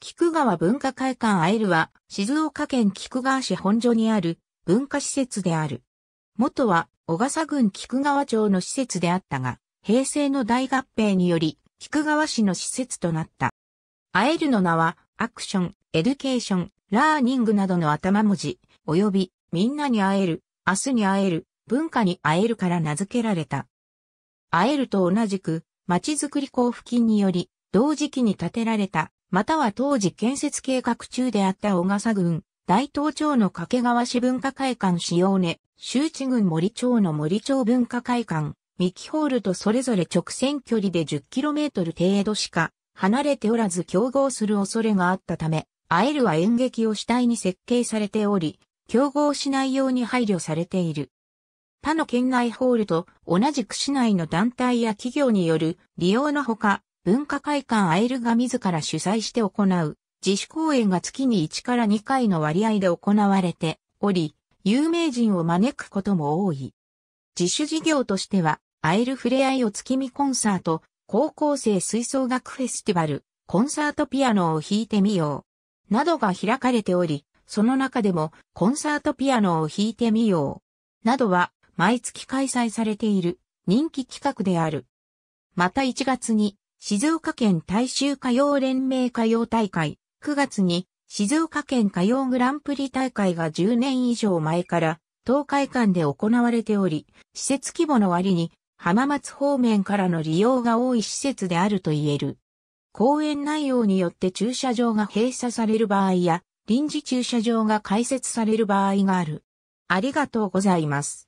菊川文化会館アイルは静岡県菊川市本所にある文化施設である。元は小笠郡菊川町の施設であったが、平成の大合併により菊川市の施設となった。アイルの名はアクション、エデュケーション、ラーニングなどの頭文字、及びみんなに会える、明日に会える、文化に会えるから名付けられた。会えると同じく、まちづくり交付金により、同時期に建てられたまたは当時建設計画中であった小笠郡、大東町の掛川市文化会館使用ね、周知郡森町の森町文化会館、三木ホールとそれぞれ直線距離で 10km 程度しか離れておらず競合する恐れがあったため、あえるは演劇を主体に設計されており、競合しないように配慮されている。他の県内ホールと同じく市内の団体や企業による利用のほか、文化会館アイルが自ら主催して行う自主公演が月に1から2回の割合で行われており、有名人を招くことも多い。自主事業としては、アイルふれあいを月見コンサート、高校生吹奏楽フェスティバル、コンサートピアノを弾いてみよう、などが開かれており、その中でも、コンサートピアノを弾いてみよう、などは、毎月開催されている、人気企画である。また1月に、静岡県大衆歌謡連盟歌謡大会、9月に静岡県歌謡グランプリ大会が10年以上前から東海間で行われており、施設規模の割に浜松方面からの利用が多い施設であると言える。公園内容によって駐車場が閉鎖される場合や臨時駐車場が開設される場合がある。ありがとうございます。